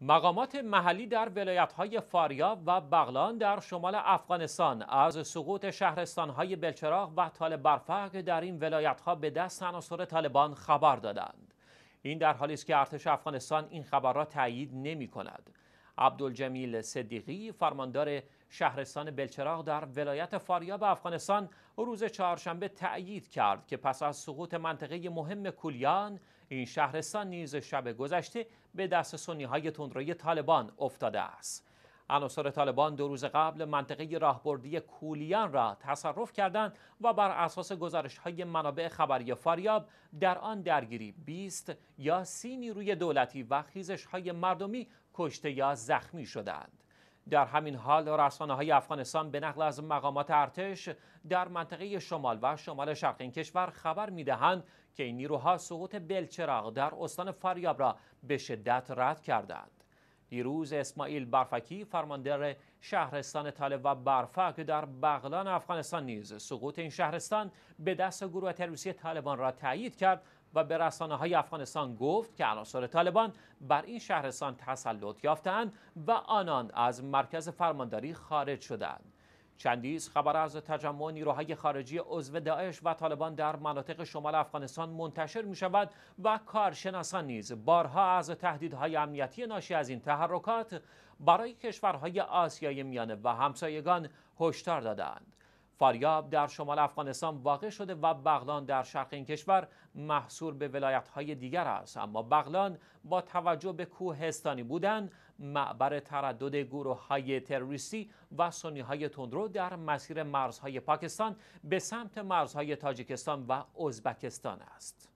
مقامات محلی در ولایت‌های فاریاب و بغلان در شمال افغانستان از سقوط شهرستان‌های بلچراغ و طالب برفق در این ولایت‌ها به دست عناصر طالبان خبر دادند. این در حالی است که ارتش افغانستان این خبر را تایید نمی‌کند. عبدالجمیل صدیقی فرماندار شهرستان بلچراغ در ولایت فاریاب افغانستان روز چهارشنبه تأیید کرد که پس از سقوط منطقه مهم کولیان این شهرستان نیز شب گذشته به دست سنی های تندروی طالبان افتاده است عناصر طالبان دو روز قبل منطقه راهبردی کولیان را تصرف کردند و بر اساس گزارش های منابع خبری فاریاب در آن درگیری 20 یا سینی نیروی دولتی و خیزش های مردمی کشته یا زخمی شدند. در همین حال رسانه های افغانستان به نقل از مقامات ارتش در منطقه شمال و شمال شرق این کشور خبر میدهند که این نیروها سقوط بلچراغ در استان فریاب را به شدت رد کردند. دیروز اسماعیل برفکی فرماندر شهرستان طالب و برفک در بغلان افغانستان نیز سقوط این شهرستان به دست گروه تروریستی طالبان را تایید کرد و به رسانه های افغانستان گفت که عناصر طالبان بر این شهرستان تسلط یافتند و آنان از مرکز فرمانداری خارج شدند چندیز خبر از تجمع نیروهای خارجی عضو داعش و طالبان در مناطق شمال افغانستان منتشر می شود و کارشناسان نیز بارها از تهدیدهای امنیتی ناشی از این تحرکات برای کشورهای آسیای میانه و همسایگان هشدار دادند فاریاب در شمال افغانستان واقع شده و بغلان در شرق این کشور محصور به ولایت‌های دیگر است اما بغلان با توجه به کوهستانی بودن معبر تردد گروه های تروریستی و سنی های تندرو در مسیر مرزهای پاکستان به سمت مرزهای تاجیکستان و ازبکستان است.